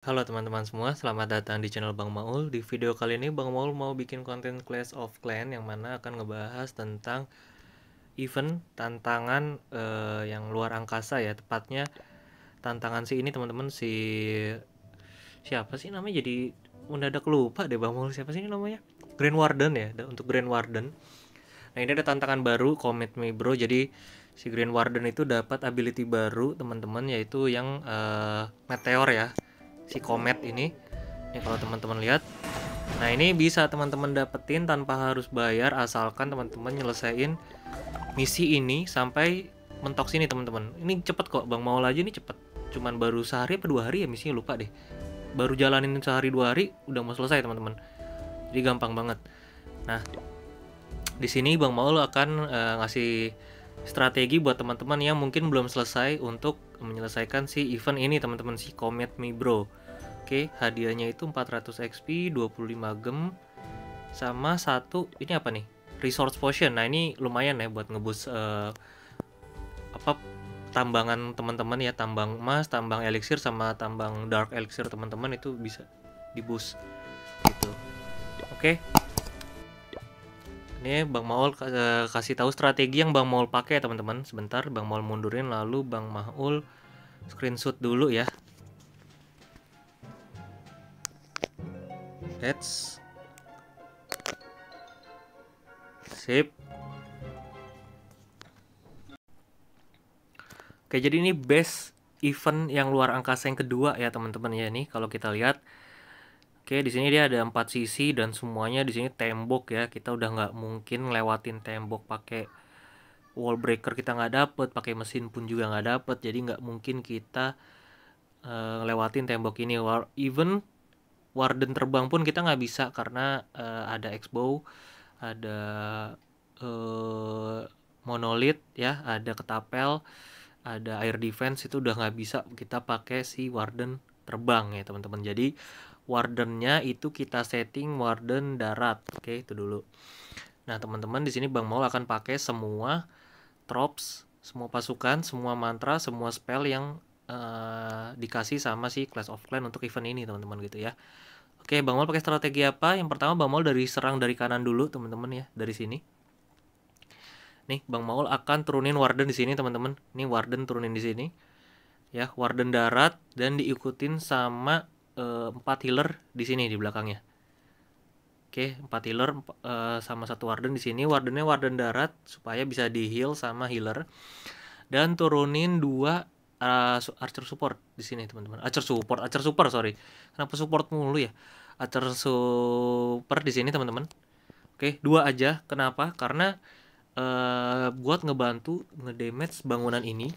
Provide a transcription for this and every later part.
Halo teman-teman semua, selamat datang di channel Bang Maul. Di video kali ini Bang Maul mau bikin konten Clash of Clan yang mana akan ngebahas tentang event tantangan uh, yang luar angkasa ya, tepatnya tantangan si ini teman-teman si siapa sih namanya jadi mendadak lupa deh Bang Maul siapa sih ini namanya? Grand Warden ya, untuk Grand Warden. Nah, ini ada tantangan baru Commit Me Bro. Jadi si Grand Warden itu dapat ability baru teman-teman yaitu yang uh, meteor ya si komet ini ini kalau teman-teman lihat nah ini bisa teman-teman dapetin tanpa harus bayar asalkan teman-teman nyelesain misi ini sampai mentok sini teman-teman ini cepet kok bang maul aja ini cepet cuman baru sehari apa dua hari ya misinya lupa deh baru jalanin sehari dua hari udah mau selesai teman-teman jadi gampang banget nah di sini bang maul akan uh, ngasih strategi buat teman-teman yang mungkin belum selesai untuk menyelesaikan si event ini teman-teman si Comet Mi Bro. Oke, hadiahnya itu 400 XP, 25 gem, sama satu ini apa nih? Resource potion. Nah ini lumayan ya buat ngebus uh, eh, apa tambangan teman-teman ya, tambang emas, tambang elixir, sama tambang dark elixir teman-teman itu bisa dibus gitu. Oke. Ini Bang Maul uh, kasih tahu strategi yang Bang Maul pakai teman-teman. Sebentar, Bang Maul mundurin lalu Bang Maul screenshot dulu ya Let's Sip Oke jadi ini base event yang luar angkasa yang kedua ya teman-teman ya nih kalau kita lihat Oke, di sini dia ada empat sisi dan semuanya di sini tembok ya. Kita udah nggak mungkin lewatin tembok pakai wall breaker kita nggak dapet, pakai mesin pun juga nggak dapet. Jadi nggak mungkin kita uh, eh, lewatin tembok ini. Even warden terbang pun kita nggak bisa karena uh, ada expo ada uh, eh, monolit ya ada ketapel ada air defense itu udah nggak bisa kita pakai si warden terbang ya teman-teman jadi wardennya itu kita setting warden darat oke okay, itu dulu nah teman-teman di sini bang maul akan pakai semua troops semua pasukan semua mantra semua spell yang Eh, dikasih sama si class of Clan untuk event ini teman-teman gitu ya. Oke, Bang Mol pakai strategi apa? Yang pertama Bang Mol dari serang dari kanan dulu teman-teman ya, dari sini. Nih, Bang Maul akan turunin Warden di sini, teman-teman. ini Warden turunin di sini. Ya, Warden darat dan diikutin sama eh, empat uh, healer di sini di belakangnya. Oke, empat healer uh, sama satu Warden di sini. Wardennya Warden darat supaya bisa di heal sama healer. Dan turunin dua uh, eh, Archer support di sini teman-teman. Archer support, Archer super sorry. Kenapa support mulu ya? Archer super di sini teman-teman. Oke, dua aja. Kenapa? Karena uh, buat ngebantu ngedamage bangunan ini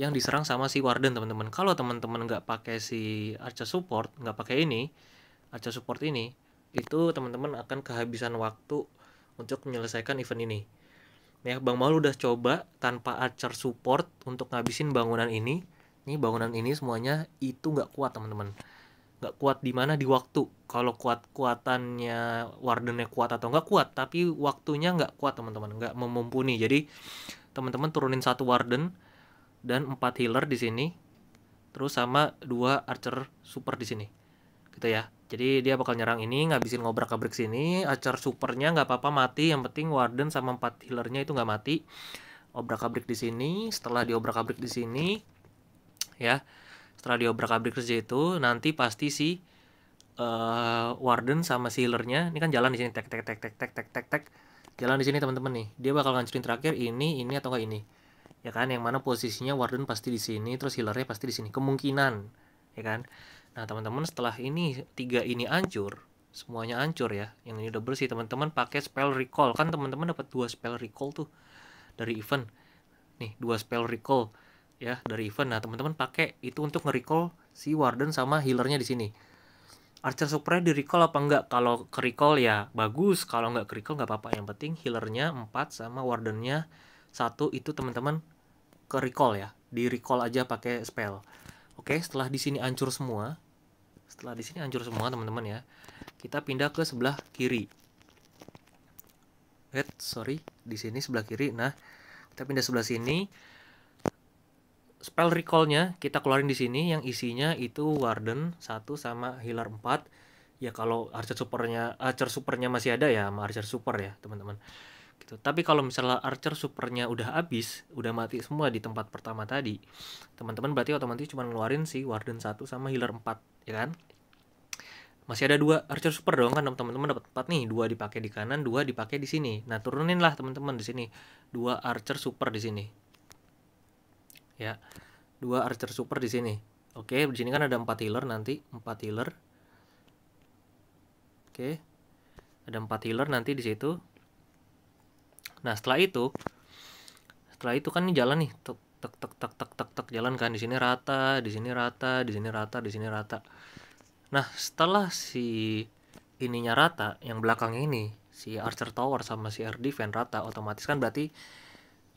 yang diserang sama si warden teman-teman. Kalau teman-teman nggak pakai si Archer support, nggak pakai ini, Archer support ini, itu teman-teman akan kehabisan waktu untuk menyelesaikan event ini ya Bang Maul udah coba tanpa Archer support untuk ngabisin bangunan ini Ini bangunan ini semuanya itu nggak kuat teman-teman nggak kuat di mana di waktu kalau kuat kuatannya wardennya kuat atau nggak kuat tapi waktunya nggak kuat teman-teman nggak memumpuni jadi teman-teman turunin satu warden dan empat healer di sini terus sama dua archer super di sini gitu ya jadi dia bakal nyerang ini, ngabisin ngobrak-abrik sini, acar supernya nggak apa-apa mati, yang penting warden sama empat healernya itu nggak mati. Obrak-abrik di sini, setelah diobrak-abrik di sini, ya, setelah diobrak-abrik kerja itu, nanti pasti si uh, warden sama si healernya, ini kan jalan di sini, tek tek tek tek tek tek tek tek, jalan di sini teman-teman nih, dia bakal ngancurin terakhir ini, ini atau enggak ini, ya kan? Yang mana posisinya warden pasti di sini, terus healernya pasti di sini, kemungkinan, ya kan? Nah, teman-teman setelah ini tiga ini hancur, semuanya hancur ya. Yang ini udah bersih, teman-teman pakai spell recall. Kan teman-teman dapat dua spell recall tuh dari event. Nih, dua spell recall ya dari event. Nah, teman-teman pakai itu untuk nge-recall si warden sama healernya di sini. Archer Supra di recall apa enggak? Kalau ke recall ya bagus, kalau enggak ke recall enggak apa-apa. Yang penting healernya 4 sama wardennya satu itu teman-teman ke recall ya. Di recall aja pakai spell. Oke, setelah di sini hancur semua, setelah di sini hancur semua teman-teman ya kita pindah ke sebelah kiri wait sorry di sini sebelah kiri nah kita pindah sebelah sini spell recallnya kita keluarin di sini yang isinya itu warden 1 sama healer 4 ya kalau archer supernya archer supernya masih ada ya sama archer super ya teman-teman gitu tapi kalau misalnya archer supernya udah habis udah mati semua di tempat pertama tadi teman-teman berarti otomatis cuma ngeluarin si warden 1 sama healer 4 ya kan masih ada dua Archer Super dong kan teman-teman dapat empat nih dua dipakai di kanan dua dipakai di sini nah turunin lah teman-teman di sini dua Archer Super di sini ya dua Archer Super di sini oke di sini kan ada empat healer nanti empat healer oke ada empat healer nanti di situ nah setelah itu setelah itu kan ini jalan nih tek tek tek tek tek tek jalan kan di sini rata di sini rata di sini rata di sini rata nah setelah si ininya rata yang belakang ini si Archer Tower sama si Air Defense rata otomatis kan berarti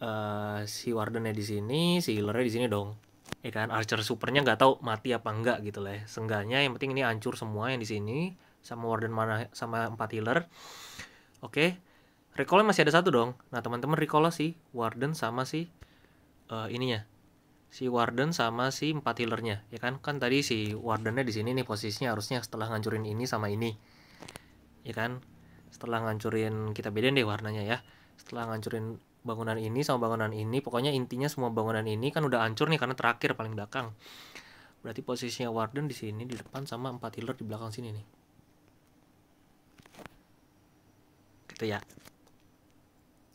uh, si wardennya di sini si healernya di sini dong ya kan Archer supernya nggak tahu mati apa enggak gitu lah ya. sengganya yang penting ini hancur semua yang di sini sama warden mana sama empat healer oke okay. Recallnya masih ada satu dong. Nah teman-teman recall si Warden sama si uh, ininya si warden sama si empat healernya ya kan kan tadi si wardennya di sini nih posisinya harusnya setelah ngancurin ini sama ini ya kan setelah ngancurin kita bedain deh warnanya ya setelah ngancurin bangunan ini sama bangunan ini pokoknya intinya semua bangunan ini kan udah hancur nih karena terakhir paling belakang berarti posisinya warden di sini di depan sama empat healer di belakang sini nih gitu ya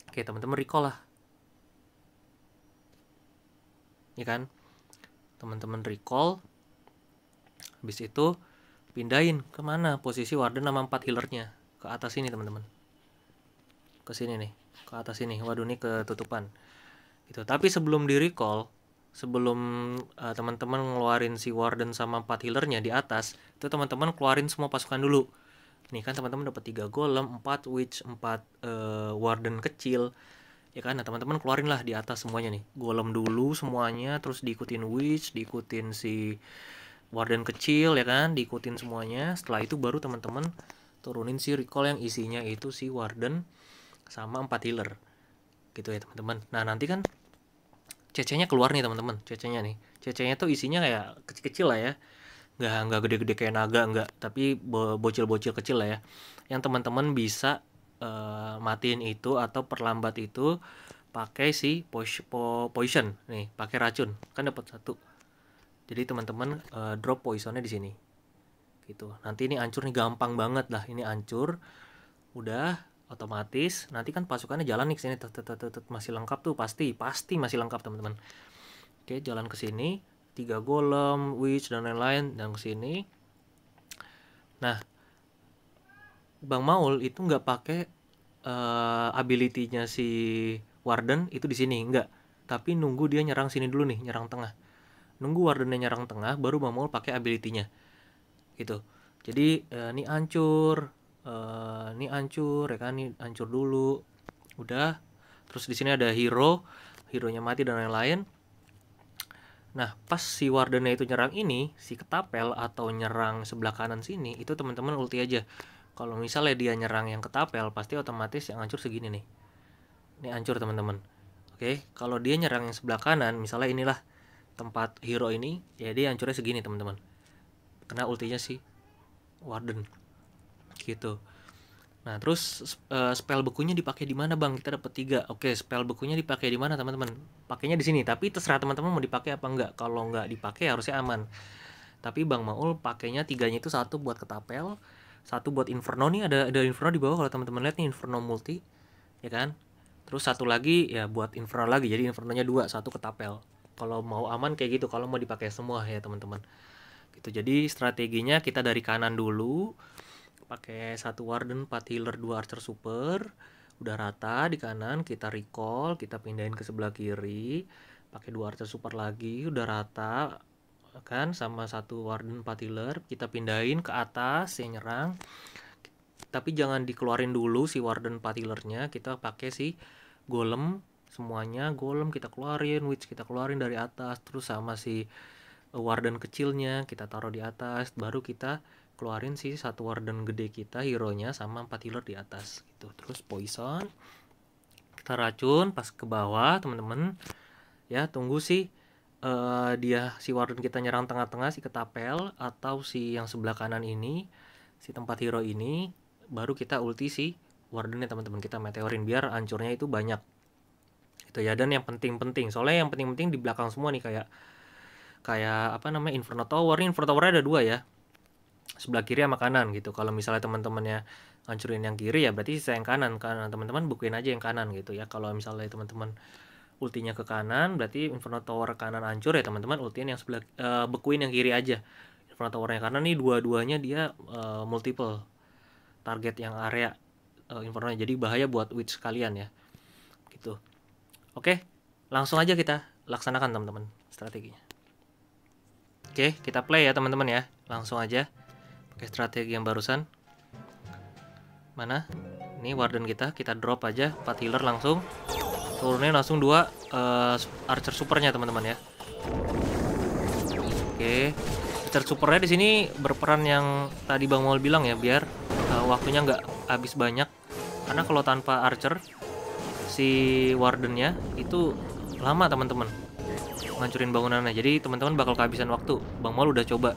oke teman-teman recall lah ya kan teman-teman recall habis itu pindahin kemana posisi warden sama empat healernya ke atas ini teman-teman ke sini nih ke atas ini waduh ini ketutupan gitu tapi sebelum di recall sebelum uh, teman-teman ngeluarin si warden sama empat healernya di atas itu teman-teman keluarin semua pasukan dulu nih kan teman-teman dapat 3 golem 4 witch 4 uh, eh, warden kecil ya kan nah teman-teman keluarin lah di atas semuanya nih golem dulu semuanya terus diikutin witch diikutin si warden kecil ya kan diikutin semuanya setelah itu baru teman-teman turunin si recall yang isinya itu si warden sama empat healer gitu ya teman-teman nah nanti kan cecenya keluar nih teman-teman cecenya nih cecenya tuh isinya kayak kecil-kecil lah ya nggak nggak gede-gede kayak naga nggak tapi bocil-bocil kecil lah ya yang teman-teman bisa Eh, matiin itu atau perlambat itu pakai si poison, po poison nih pakai racun kan dapat satu jadi teman-teman uh, drop poisonnya di sini gitu nanti ini hancur nih gampang banget lah ini hancur udah otomatis nanti kan pasukannya jalan nih ke sini masih lengkap tuh pasti pasti masih lengkap teman-teman oke jalan ke sini tiga golem witch dan lain-lain dan ke sini nah Bang Maul itu nggak pakai uh, ability-nya si Warden itu di sini nggak tapi nunggu dia nyerang sini dulu nih nyerang tengah nunggu Wardennya nyerang tengah baru Bang Maul pakai ability-nya gitu jadi uh, ini hancur uh, ini hancur ya kan ini hancur dulu udah terus di sini ada hero hero nya mati dan lain-lain nah pas si wardennya itu nyerang ini si ketapel atau nyerang sebelah kanan sini itu teman-teman ulti aja kalau misalnya dia nyerang yang ketapel pasti otomatis yang hancur segini nih ini hancur teman-teman oke kalau dia nyerang yang sebelah kanan misalnya inilah tempat hero ini ya dia hancurnya segini teman-teman kena ultinya si warden gitu nah terus eh, spell bekunya dipakai di mana bang kita dapat tiga oke spell bekunya dipakai di mana teman-teman pakainya di sini tapi terserah teman-teman mau dipakai apa enggak kalau enggak dipakai harusnya aman tapi bang Maul pakainya tiganya itu satu buat ketapel satu buat Inferno nih ada ada Inferno di bawah kalau teman-teman lihat nih Inferno multi ya kan terus satu lagi ya buat Inferno lagi jadi Infernonya dua satu ketapel kalau mau aman kayak gitu kalau mau dipakai semua ya teman-teman gitu jadi strateginya kita dari kanan dulu pakai satu warden 4 healer dua archer super udah rata di kanan kita recall kita pindahin ke sebelah kiri pakai dua archer super lagi udah rata kan sama satu warden patiler kita pindahin ke atas yang nyerang tapi jangan dikeluarin dulu si warden patilernya kita pakai si golem semuanya golem kita keluarin witch kita keluarin dari atas terus sama si e, warden kecilnya kita taruh di atas baru kita keluarin si satu warden gede kita hero nya sama patiler di atas gitu terus poison kita racun pas ke bawah teman-teman ya tunggu sih uh, dia si warden kita nyerang tengah-tengah si Ketapel atau si yang sebelah kanan ini si tempat hero ini baru kita ulti si warden ya teman-teman kita meteorin biar hancurnya itu banyak itu ya dan yang penting-penting soalnya yang penting-penting di belakang semua nih kayak kayak apa namanya Inferno Tower ini Inferno Tower ada dua ya sebelah kiri sama kanan gitu kalau misalnya teman-temannya hancurin yang kiri ya berarti saya yang kanan kanan teman-teman bukuin aja yang kanan gitu ya kalau misalnya teman-teman ultinya ke kanan berarti Inferno Tower kanan hancur ya teman-teman ultian yang sebelah uh, eh, bekuin yang kiri aja Inferno Towernya karena nih dua-duanya dia uh, multiple target yang area uh, eh, Inferno jadi bahaya buat witch kalian ya gitu oke langsung aja kita laksanakan teman-teman strateginya oke kita play ya teman-teman ya langsung aja pakai strategi yang barusan mana ini warden kita kita drop aja 4 healer langsung turunin langsung dua uh, archer supernya teman-teman ya oke okay. archer supernya di sini berperan yang tadi bang Maul bilang ya biar uh, waktunya nggak habis banyak karena kalau tanpa archer si wardennya itu lama teman-teman ngancurin bangunannya jadi teman-teman bakal kehabisan waktu bang Maul udah coba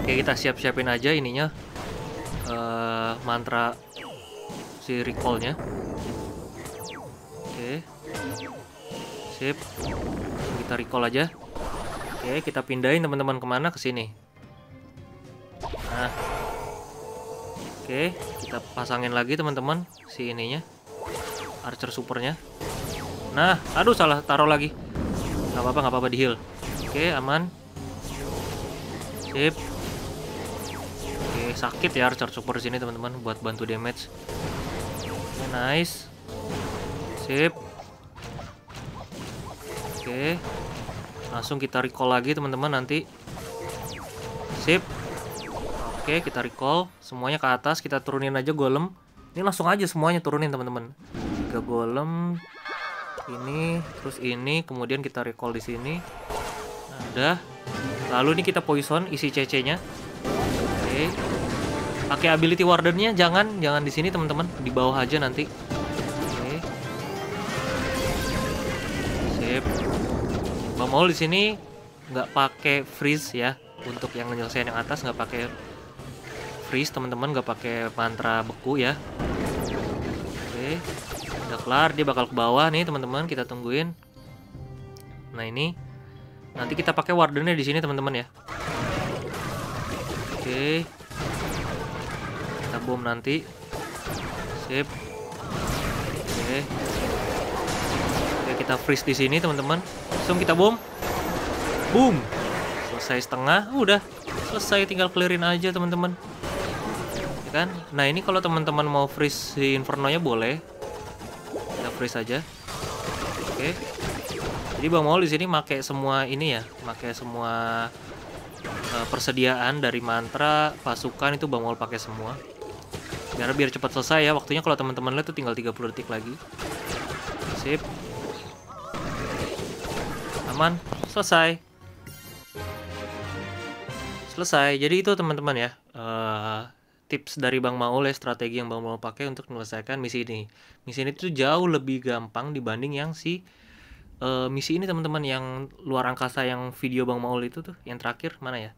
oke kita siap-siapin aja ininya uh, mantra si recallnya Sip. Kita recall aja. Oke, kita pindahin teman-teman kemana? Ke sini. Nah. Oke, kita pasangin lagi teman-teman si ininya. Archer supernya. Nah, aduh salah taruh lagi. Gak apa-apa, gak apa-apa di heal. Oke, aman. Sip. Oke, sakit ya Archer super sini teman-teman buat bantu damage. Oke, nice. Sip. Oke. Langsung kita recall lagi teman-teman nanti. Sip. Oke, kita recall. Semuanya ke atas, kita turunin aja golem. Ini langsung aja semuanya turunin teman-teman. Tiga golem. Ini, terus ini, kemudian kita recall di sini. udah. Lalu ini kita poison isi CC-nya. Oke. Pakai ability wardennya jangan, jangan di sini teman-teman, di bawah aja nanti. Oke. Sip all di sini nggak pakai freeze ya untuk yang penyelesaian yang atas nggak pakai freeze teman-teman nggak pakai mantra beku ya oke udah kelar dia bakal ke bawah nih teman-teman kita tungguin nah ini nanti kita pakai wardennya di sini teman-teman ya oke kita bom nanti sip oke kita freeze di sini teman-teman langsung kita bom boom selesai setengah udah selesai tinggal clearin aja teman-teman ya kan nah ini kalau teman-teman mau freeze si infernonya boleh kita freeze aja oke jadi bang Maul di sini make semua ini ya make semua eh, persediaan dari mantra pasukan itu bang Maul pakai semua biar biar cepat selesai ya waktunya kalau teman-teman lihat tuh tinggal 30 detik lagi sip aman selesai selesai jadi itu teman-teman ya uh, tips dari Bang Maul ya, strategi yang Bang Maul pakai untuk menyelesaikan misi ini misi ini tuh jauh lebih gampang dibanding yang si uh, misi ini teman-teman yang luar angkasa yang video Bang Maul itu tuh yang terakhir mana ya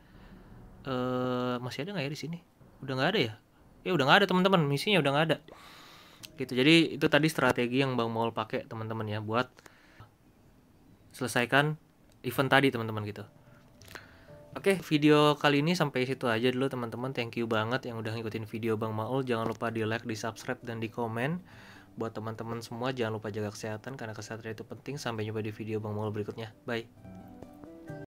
uh, masih ada nggak ya di sini udah nggak ada ya ya udah nggak ada teman-teman misinya udah nggak ada gitu jadi itu tadi strategi yang Bang Maul pakai teman-teman ya buat selesaikan event tadi teman-teman gitu. Oke, video kali ini sampai situ aja dulu teman-teman. Thank you banget yang udah ngikutin video Bang Maul. Jangan lupa di like, di subscribe, dan di komen. Buat teman-teman semua, jangan lupa jaga kesehatan karena kesehatan itu penting. Sampai jumpa di video Bang Maul berikutnya. Bye.